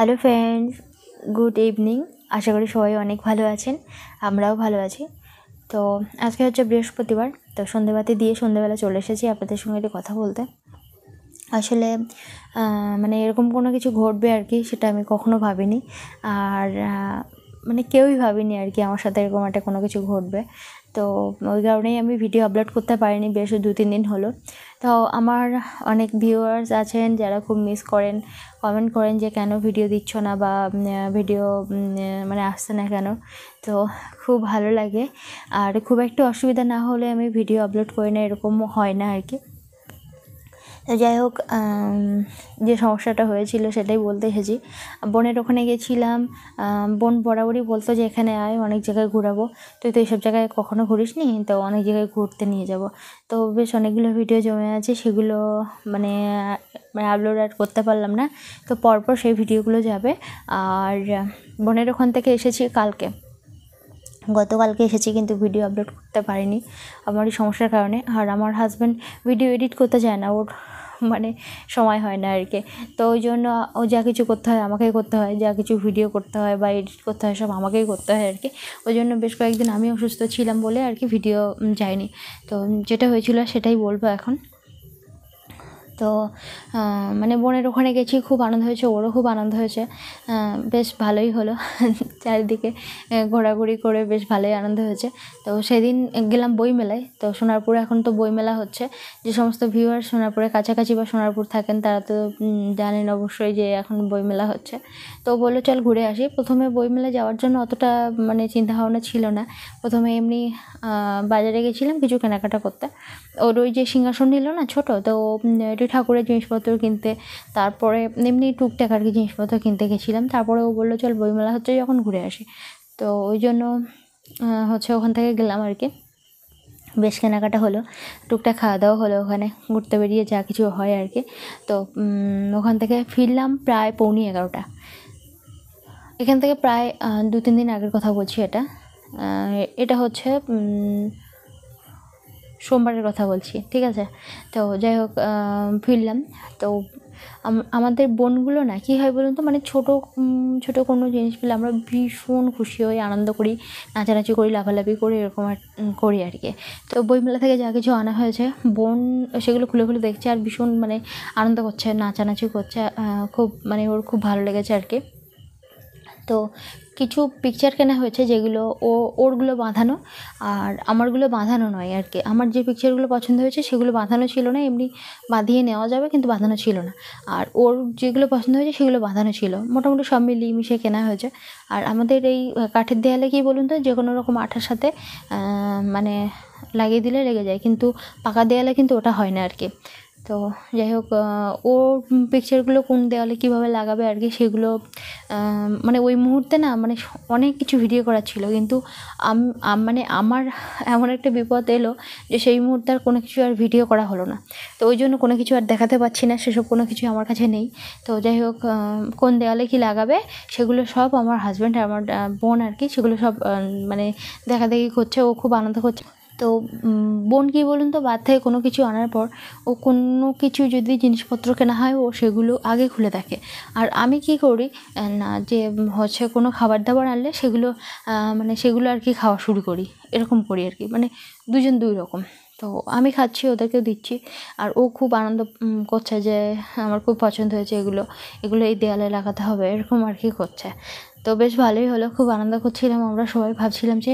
hello friends good evening আশা করি সবাই অনেক ভালো আছেন আমরাও ভালো আছি তো আজকে হচ্ছে বৃহস্পতিবার তো সন্ধেবাতি দিয়ে সন্ধেবেলা চলে এসেছি আপনাদের সঙ্গে একটু কথা বলতে আসলে মানে এরকম কোনো কিছু ঘটবে আর কি সেটা আমি কখনো ভাবিনি আর মানে কেউই ভাবিনি আর কি আমার সাথে এরকম একটা কোনো কিছু ঘটবে তো ওই কারণেই আমি ভিডিও আপলোড করতে পারিনি বেশ দু তিন দিন হলো তো আমার অনেক ভিউয়ার্স আছেন যারা খুব মিস করেন কমেন্ট করেন যে কেন ভিডিও দিচ্ছ না বা ভিডিও মানে আসছে না কেন তো খুব ভালো লাগে আর খুব একটু অসুবিধা না হলে আমি ভিডিও আপলোড করি না এরকম হয় না আর কি তো যাই হোক যে সমস্যাটা হয়েছিল সেটাই বলতে এসেছি বোনের ওখানে গেছিলাম বোন বরাবরই বলতো যে এখানে আয় অনেক জায়গায় ঘুরাবো তুই তো এইসব জায়গায় কখনো ঘুরিস নি তো অনেক জায়গায় ঘুরতে নিয়ে যাব তো বেশ অনেকগুলো ভিডিও জমে আছে সেগুলো মানে মানে আপলোড আর করতে পারলাম না তো পরপর সেই ভিডিওগুলো যাবে আর বোনের ওখান থেকে এসেছি কালকে গতকালকে এসেছি কিন্তু ভিডিও আপলোড করতে পারিনি আমার সমস্যার কারণে আর আমার হাজব্যান্ড ভিডিও এডিট করতে চায় না ওর মানে সময় হয় না আর কি তো ওই জন্য ও যা কিছু করতে হয় আমাকেই করতে হয় যা কিছু ভিডিও করতে হয় বা এডিট করতে হয় সব আমাকেই করতে হয় আর কি ওই জন্য বেশ কয়েকদিন আমি অসুস্থ ছিলাম বলে আর কি ভিডিও যায়নি তো যেটা হয়েছিল সেটাই বলবো এখন তো মানে বোনের ওখানে গেছি খুব আনন্দ হয়েছে ওরও খুব আনন্দ হয়েছে বেশ ভালোই হলো চারিদিকে ঘোরাঘুরি করে বেশ ভালোই আনন্দ হয়েছে তো সেদিন গেলাম বইমেলায় তো সোনারপুরে এখন তো বইমেলা হচ্ছে যে সমস্ত ভিউয়ার সোনারপুরের কাছাকাছি বা সোনারপুর থাকেন তারা তো জানেন অবশ্যই যে এখন বইমেলা হচ্ছে তো বললো চল ঘুরে আসি প্রথমে বইমেলা যাওয়ার জন্য অতটা মানে চিন্তাভাবনা ছিল না প্রথমে এমনি বাজারে গেছিলাম কিছু কেনাকাটা করতে ওর ওই যে সিংহাসন নিল না ছোট তো একটু ঠাকুরের জিনিসপত্র কিনতে তারপরে এমনি টুকটাক আর কি জিনিসপত্র কিনতে গেছিলাম তারপরে ও বললো চল বইমেলা হচ্ছে যখন ঘুরে আসি তো ওই জন্য হচ্ছে ওখান থেকে গেলাম আর কি বেশ কেনাকাটা হলো টুকটাক খাওয়া দাওয়া হলো ওখানে ঘুরতে বেরিয়ে যা কিছু হয় আর কি তো ওখান থেকে ফিরলাম প্রায় পৌনে এগারোটা এখান থেকে প্রায় দু তিন দিন আগের কথা বলছি এটা এটা হচ্ছে সোমবারের কথা বলছি ঠিক আছে তো যাই হোক ফিরলাম তো আমাদের বোনগুলো না কী হয় বলুন তো মানে ছোটো ছোটো কোনো জিনিস পেলে আমরা ভীষণ খুশি হই আনন্দ করি নাচানাচি করি লাফালাফি করি এরকম আর করি আর কি তো বইমেলা থেকে যা কিছু আনা হয়েছে বোন সেগুলো খুলে খুলে দেখছে আর ভীষণ মানে আনন্দ করছে নাচানাচি করছে খুব মানে ওর খুব ভালো লেগেছে আর কি তো কিছু পিকচার কেনা হয়েছে যেগুলো ও ওরগুলো বাঁধানো আর আমারগুলো বাঁধানো নয় আর কি আমার যে পিকচারগুলো পছন্দ হয়েছে সেগুলো বাঁধানো ছিল না এমনি বাঁধিয়ে নেওয়া যাবে কিন্তু বাঁধানো ছিল না আর ওর যেগুলো পছন্দ হয়েছে সেগুলো বাঁধানো ছিল মোটামুটি সব মিলিয়ে মিশে কেনা হয়েছে আর আমাদের এই কাঠের দেয়ালে কি বলুন তো যে কোনো রকম আঠার সাথে মানে লাগিয়ে দিলে লেগে যায় কিন্তু পাকা দেয়ালে কিন্তু ওটা হয় না আর কি তো যাই হোক ও পিকচারগুলো কোন দেওয়ালে কীভাবে লাগাবে আর কি সেগুলো মানে ওই মুহূর্তে না মানে অনেক কিছু ভিডিও করা ছিল কিন্তু মানে আমার এমন একটা বিপদ এলো যে সেই মুহূর্তে আর কোনো কিছু আর ভিডিও করা হলো না তো ওই জন্য কোনো কিছু আর দেখাতে পাচ্ছি না সেসব কোনো কিছু আমার কাছে নেই তো যাই হোক কোন দেওয়ালে কি লাগাবে সেগুলো সব আমার হাজব্যান্ড আর আমার বোন আর কি সেগুলো সব মানে দেখা দেখি করছে ও খুব আনন্দ করছে তো বোন কী বলুন তো বাদ থেকে কোনো কিছু আনার পর ও কোনো কিছু যদি জিনিসপত্র কেনা হয় ও সেগুলো আগে খুলে দেখে আর আমি কি করি না যে হচ্ছে কোনো খাবার দাবার আনলে সেগুলো মানে সেগুলো আর কি খাওয়া শুরু করি এরকম করি আর কি মানে দুজন দুই রকম তো আমি খাচ্ছি ওদেরকেও দিচ্ছি আর ও খুব আনন্দ করছে যে আমার খুব পছন্দ হয়েছে এগুলো এগুলো এই দেয়ালে লাগাতে হবে এরকম আর কি করছে তো বেশ ভালোই হলো খুব আনন্দ করছিলাম আমরা সবাই ভাবছিলাম যে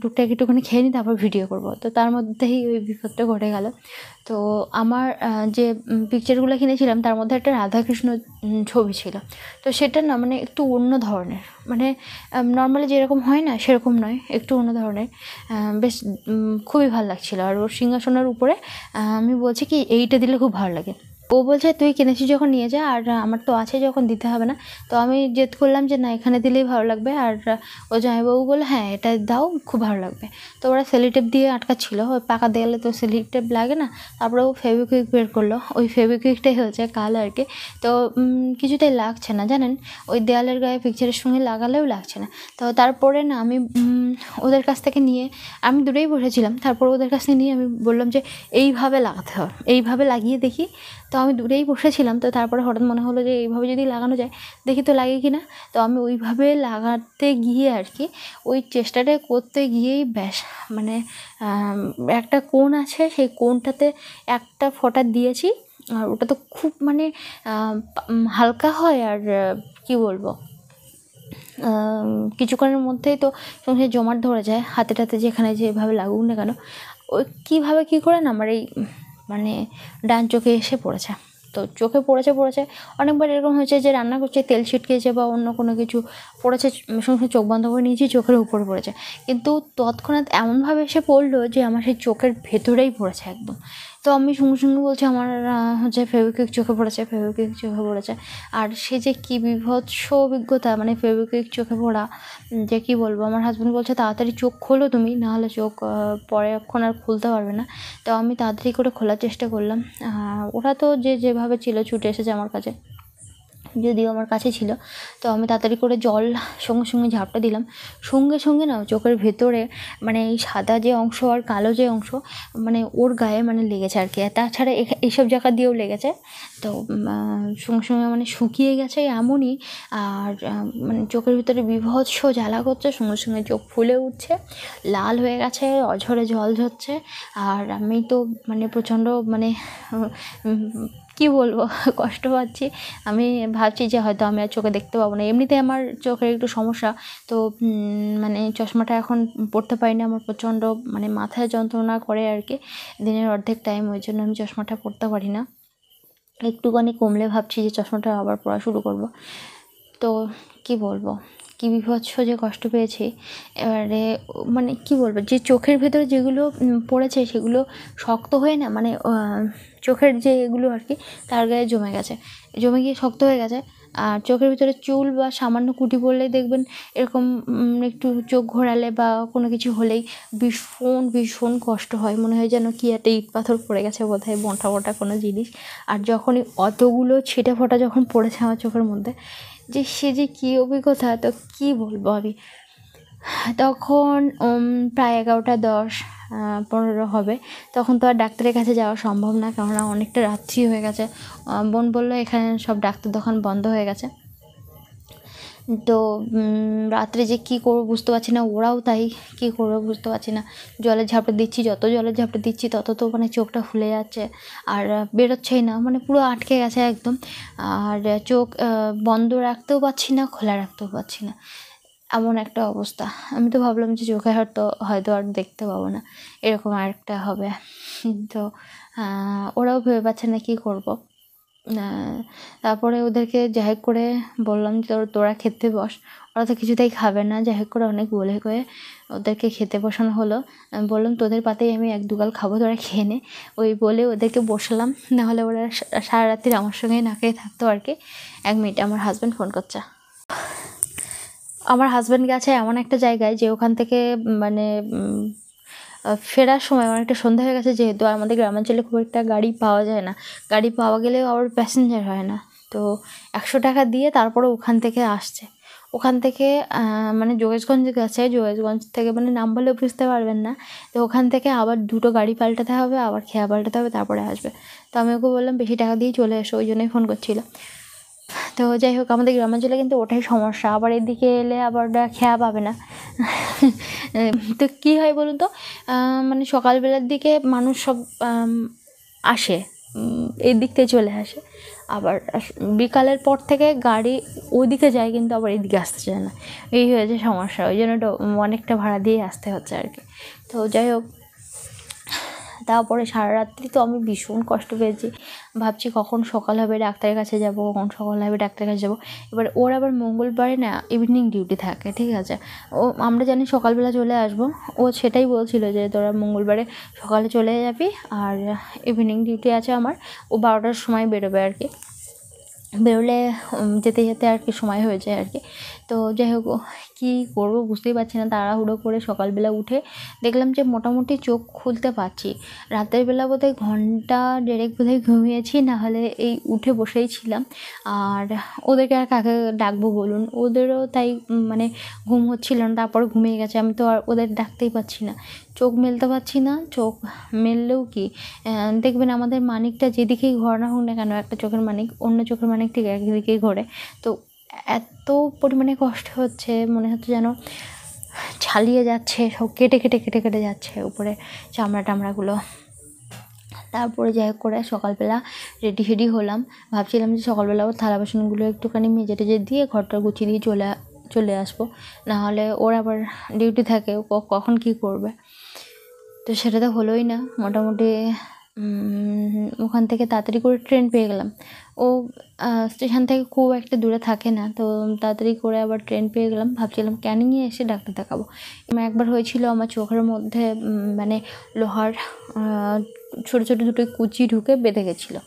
টুকটাক একটুখানি খেয়ে নিই তারপর ভিডিও করব তো তার মধ্যেই ওই বিপদটা ঘটে গেল তো আমার যে পিকচারগুলো কিনেছিলাম তার মধ্যে একটা রাধাকৃষ্ণ ছবি ছিল তো সেটা না মানে একটু অন্য ধরনের মানে নর্মালি যেরকম হয় না সেরকম নয় একটু অন্য ধরনের বেশ খুবই ভালো লাগছিলো আর ওর সিংহাসনের উপরে আমি বলছি কি এইটা দিলে খুব ভালো লাগে ও বলছে তুই কিনেছিস যখন নিয়ে যা আর আমার তো আছে যখন দিতে হবে না তো আমি জেদ করলাম যে না এখানে দিলেই ভালো লাগবে আর ও বউ বলে হ্যাঁ এটা দাও খুব ভালো লাগবে তো ওরা সেলিটেপ দিয়ে আটকাচ্ছিল ওই পাকা দেয়ালে তো সেলিটেপ লাগে না তারপরে ও ফেভিকুইক বের করলো ওই ফেভিকুইকটাই হয়েছে কাল আর কি তো কিছুটাই লাগছে না জানেন ওই দেয়ালের গায়ে পিকচারের সঙ্গে লাগালেও লাগছে না তো তারপরে না আমি ওদের কাছ থেকে নিয়ে আমি দূরেই বসেছিলাম তারপর ওদের কাছ থেকে নিয়ে আমি বললাম যে এইভাবে লাগাতে হবে এইভাবে লাগিয়ে দেখি তো আমি দূরেই বসেছিলাম তো তারপরে হঠাৎ মনে হলো যে এইভাবে যদি লাগানো যায় দেখি তো লাগে কি না তো আমি ওইভাবে লাগাতে গিয়ে আর কি ওই চেষ্টাটা করতে গিয়েই ব্যাস মানে একটা কোণ আছে সেই কোণটাতে একটা ফটা দিয়েছি আর ওটা তো খুব মানে হালকা হয় আর কি বলবো কিছুক্ষণের মধ্যেই তো সংসার জমাট ধরে যায় হাতে টাতে যেখানে যেভাবে লাগুক না কেন ওই কীভাবে কী করেন আমার এই মানে ডান চোখে এসে পড়েছে তো চোখে পড়েছে পড়েছে অনেকবার এরকম হয়েছে যে রান্না করছে তেল ছিটকেছে বা অন্য কোনো কিছু পড়েছে সমস্ত চোখ বন্ধ করে নিয়েছি চোখের উপরে পড়েছে কিন্তু তৎক্ষণাৎ এমনভাবে এসে পড়লো যে আমার সেই চোখের ভেতরেই পড়েছে একদম তো আমি সঙ্গে সঙ্গে বলছি আমার হচ্ছে ফেব্রিকুইক চোখে পড়েছে ফেব্রিকুইক চোখে পড়েছে আর সে যে কী বিভৎস অভিজ্ঞতা মানে ফেব্রিকুইক চোখে পড়া যে কী বলবো আমার হাজব্যান্ড বলছে তাড়াতাড়ি চোখ খোলো তুমি নাহলে চোখ পরে এখন আর খুলতে পারবে না তো আমি তাড়াতাড়ি করে খোলার চেষ্টা করলাম ওরা তো যে যেভাবে ছিল ছুটে এসেছে আমার কাছে যদিও আমার কাছে ছিল তো আমি তাড়াতাড়ি করে জল সঙ্গে সঙ্গে ঝাপটা দিলাম সঙ্গে সঙ্গে না চোখের ভেতরে মানে এই সাদা যে অংশ আর কালো যে অংশ মানে ওর গায়ে মানে লেগেছে আর কি তাছাড়া এইসব জায়গা দিয়েও লেগেছে তো সঙ্গে সঙ্গে মানে শুকিয়ে গেছে এমনই আর মানে চোখের ভিতরে বিভৎস জ্বালা করছে সঙ্গে সঙ্গে চোখ ফুলে উঠছে লাল হয়ে গেছে অঝরে জল ঝরছে আর আমি তো মানে প্রচণ্ড মানে কি বলবো কষ্ট পাচ্ছি আমি ভাবছি যে হয়তো আমি আর চোখে দেখতে পাবো না এমনিতে আমার চোখের একটু সমস্যা তো মানে চশমাটা এখন পড়তে পারি না আমার প্রচণ্ড মানে মাথায় যন্ত্রণা করে আর কি দিনের অর্ধেক টাইম ওই জন্য আমি চশমাটা পড়তে পারি না একটুখানি কমলে ভাবছি যে চশমাটা আবার পড়া শুরু করব তো কি বলবো কি বিভৎস যে কষ্ট পেয়েছি এবারে মানে কি বলবো যে চোখের ভেতরে যেগুলো পড়েছে সেগুলো শক্ত হয়ে না মানে চোখের যে এগুলো আর কি তার গায়ে জমে গেছে জমে গিয়ে শক্ত হয়ে গেছে আর চোখের ভিতরে চুল বা সামান্য কুটি পড়লেই দেখবেন এরকম একটু চোখ ঘোরালে বা কোনো কিছু হলেই ভীষণ ভীষণ কষ্ট হয় মনে হয় যেন কি একটা ইট পাথর পড়ে গেছে বোধ হয় মোটা মোটা কোনো জিনিস আর যখনই অতগুলো ছিটে ফোটা যখন পড়েছে আমার চোখের মধ্যে যে সে যে কী অভিজ্ঞতা তো কী বলবো আমি তখন প্রায় এগারোটা দশ পনেরো হবে তখন তো আর ডাক্তারের কাছে যাওয়া সম্ভব না কেননা অনেকটা রাত্রি হয়ে গেছে বোন বললো এখানে সব ডাক্তার দোকান বন্ধ হয়ে গেছে তো রাত্রে যে কী করবো বুঝতে পারছি না ওরাও তাই কী করবো বুঝতে পারছি না জলের ঝাপটা দিচ্ছি যত জলের ঝাপটা দিচ্ছি তত তো মানে চোখটা ফুলে যাচ্ছে আর বেরোচ্ছেই না মানে পুরো আটকে গেছে একদম আর চোখ বন্ধ রাখতেও পারছি না খোলা রাখতেও পারছি না এমন একটা অবস্থা আমি তো ভাবলাম যে চোখে হয়তো হয়তো আর দেখতে পাবো না এরকম আরেকটা হবে তো ওরাও ভেবে পাচ্ছে না কী করবো হ্যাঁ, তারপরে ওদেরকে যাই হোক করে বললাম যে তোরা খেতে বস ওরা তো কিছুতেই খাবে না যাই হোক করে অনেক বলে করে ওদেরকে খেতে বসানো হলো আমি বললাম তোদের পাতেই আমি এক দুগাল খাবো তোরা খেয়ে নে ওই বলে ওদেরকে বসালাম নাহলে ওরা সারা রাত্রির আমার সঙ্গে না খেয়ে থাকতো আর কি এক মিনিট আমার হাজব্যান্ড ফোন করছে আমার হাজব্যান্ড গেছে এমন একটা জায়গায় যে ওখান থেকে মানে ফেরার সময় অনেকটা সন্ধ্যা হয়ে গেছে যেহেতু আমাদের গ্রামাঞ্চলে খুব একটা গাড়ি পাওয়া যায় না গাড়ি পাওয়া গেলেও আবার প্যাসেঞ্জার হয় না তো একশো টাকা দিয়ে তারপরে ওখান থেকে আসছে ওখান থেকে মানে যোগেশগঞ্জ গেছে যোগেশগঞ্জ থেকে মানে নাম বলে বুঝতে পারবেন না তো ওখান থেকে আবার দুটো গাড়ি পাল্টাতে হবে আবার খেয়া পাল্টাতে হবে তারপরে আসবে তো আমি ওকে বললাম বেশি টাকা দিয়ে চলে এসো ওই জন্যই ফোন করছিলাম তো যাই হোক আমাদের গ্রামাঞ্চলে কিন্তু ওটাই সমস্যা আবার এদিকে এলে আবার খেয়া পাবে না তো কী হয় বলুন তো মানে সকালবেলার দিকে মানুষ সব আসে এই দিক থেকে চলে আসে আবার বিকালের পর থেকে গাড়ি ওইদিকে যায় কিন্তু আবার এদিকে আসতে চায় না এই হয়েছে সমস্যা ওই জন্য অনেকটা ভাড়া দিয়ে আসতে হচ্ছে আর কি তো যাই হোক তারপরে সারা রাত্রি তো আমি ভীষণ কষ্ট পেয়েছি ভাবছি কখন সকাল হবে ডাক্তারের কাছে যাব কখন সকাল হবে ডাক্তারের কাছে যাব এবার ওর আবার মঙ্গলবারে না ইভিনিং ডিউটি থাকে ঠিক আছে ও আমরা জানি সকালবেলা চলে আসবো ও সেটাই বলছিল যে তোরা মঙ্গলবারে সকালে চলে যাবি আর ইভিনিং ডিউটি আছে আমার ও বারোটার সময় বেরোবে আর কি বেরোলে যেতে যেতে আর কি সময় হয়ে যায় আর কি তো যাই হোক কী করবো বুঝতেই পারছি না তাড়াহুড়ো করে সকালবেলা উঠে দেখলাম যে মোটামুটি চোখ খুলতে পারছি রাতের বেলা বোধহয় ঘন্টা ডেরেক বোধহয় ঘুমিয়েছি নাহলে এই উঠে বসেই ছিলাম আর ওদেরকে আর কাকে ডাকবো বলুন ওদেরও তাই মানে ঘুম হচ্ছিল না তারপর ঘুমিয়ে গেছে আমি তো আর ওদের ডাকতেই পারছি না চোখ মেলতে পারছি না চোখ মেললেও কি দেখবেন আমাদের মানিকটা যেদিকেই ঘর না হোক না কেন একটা চোখের মানিক অন্য চোখের মানিক অনেক ঠিক একদিকেই ঘোরে তো এত পরিমাণে কষ্ট হচ্ছে মনে হচ্ছে যেন ছালিয়ে যাচ্ছে সব কেটে কেটে কেটে কেটে যাচ্ছে উপরে চামড়া টামড়াগুলো তারপরে যাই করে সকালবেলা রেডি ফেডি হলাম ভাবছিলাম যে সকালবেলা থালা বাসনগুলো একটুখানি মেজে টেজে দিয়ে ঘরটা গুছিয়ে দিয়ে চলে চলে আসবো নাহলে ওর আবার ডিউটি থাকে ও কখন কি করবে তো সেটা তো হলোই না মোটামুটি ওখান থেকে তাড়াতাড়ি করে ট্রেন পেয়ে গেলাম ও স্টেশন থেকে খুব একটা দূরে থাকে না তো তাড়াতাড়ি করে আবার ট্রেন পেয়ে গেলাম ভাবছিলাম ক্যানিংয়ে এসে ডাক্তার দেখাবো একবার হয়েছিল আমার চোখের মধ্যে মানে লোহার ছোটো ছোটো দুটো কুচি ঢুকে বেঁধে গেছিলো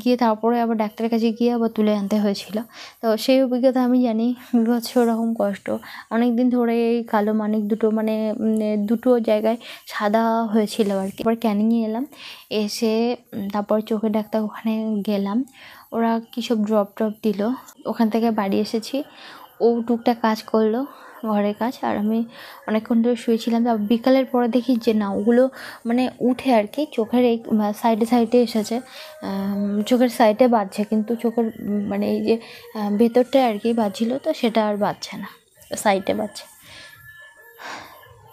গিয়ে তারপরে আবার ডাক্তারের কাছে গিয়ে আবার তুলে আনতে হয়েছিল তো সেই অভিজ্ঞতা আমি জানি বিভৎস রকম কষ্ট অনেক দিন ধরে এই কালো মানিক দুটো মানে দুটো জায়গায় সাদা হয়েছিল আর কি এবার ক্যানিংয়ে এলাম এসে তারপর চোখের ডাক্তার ওখানে গেলাম ওরা কী সব ড্রপ ড্রপ দিল ওখান থেকে বাড়ি এসেছি ও টুকটা কাজ করলো ঘরের কাজ আর আমি অনেকক্ষণ ধরে শুয়েছিলাম তা বিকালের পরে দেখি যে না ওগুলো মানে উঠে আর কি চোখের এই সাইডে সাইডে এসেছে চোখের সাইডে বাজছে কিন্তু চোখের মানে এই যে ভেতরটা আর কি বাজছিল তো সেটা আর বাজছে না সাইডে বাজছে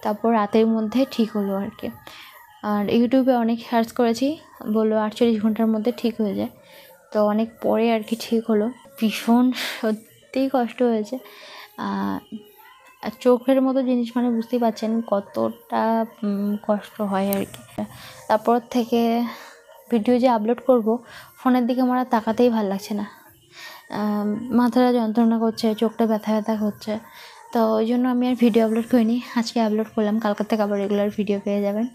তারপর রাতের মধ্যে ঠিক হলো আর কি আর ইউটিউবে অনেক সার্চ করেছি বললো আটচল্লিশ ঘন্টার মধ্যে ঠিক হয়ে যায় তো অনেক পরে আর কি ঠিক হলো ভীষণ সত্যিই কষ্ট হয়েছে আর চোখের মতো জিনিস মানে বুঝতেই পারছেন কতটা কষ্ট হয় আর কি তারপর থেকে ভিডিও যে আপলোড করব ফোনের দিকে আমার তাকাতেই ভালো লাগছে না মাথাটা যন্ত্রণা করছে চোখটা ব্যথা ব্যথা করছে তো ওই জন্য আমি আর ভিডিও আপলোড করিনি আজকে আপলোড করলাম কালকার থেকে আবার রেগুলার ভিডিও পেয়ে যাবেন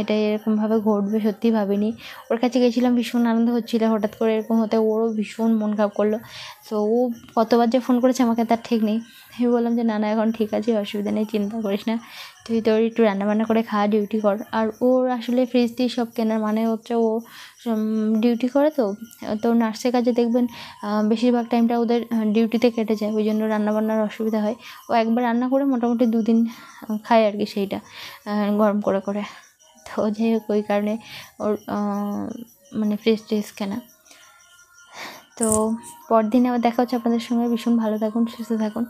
এটা এরকমভাবে ঘটবে সত্যিই ভাবিনি ওর কাছে গেছিলাম ভীষণ আনন্দ হচ্ছিল হঠাৎ করে এরকম হতে ওরও ভীষণ মন খারাপ করলো তো ও কতবার যে ফোন করেছে আমাকে তার ঠিক নেই আমি বললাম যে না না এখন ঠিক আছে অসুবিধা নেই চিন্তা করিস না তুই তোর একটু রান্নাবান্না করে খাওয়া ডিউটি কর আর ওর আসলে ফ্রিজ দিয়ে সব কেনার মানে হচ্ছে ও ডিউটি করে তো তো নার্সের কাজে দেখবেন বেশিরভাগ টাইমটা ওদের ডিউটিতে কেটে যায় ওই জন্য রান্নাবান্নার অসুবিধা হয় ও একবার রান্না করে মোটামুটি দুদিন খায় আর কি সেইটা গরম করে করে তো যাই হোক ওই কারণে ওর মানে ফ্রিজ ট্রিজ কেনা তো পরদিন আবার দেখা হচ্ছে আপনাদের সঙ্গে ভীষণ ভালো থাকুন সুস্থ থাকুন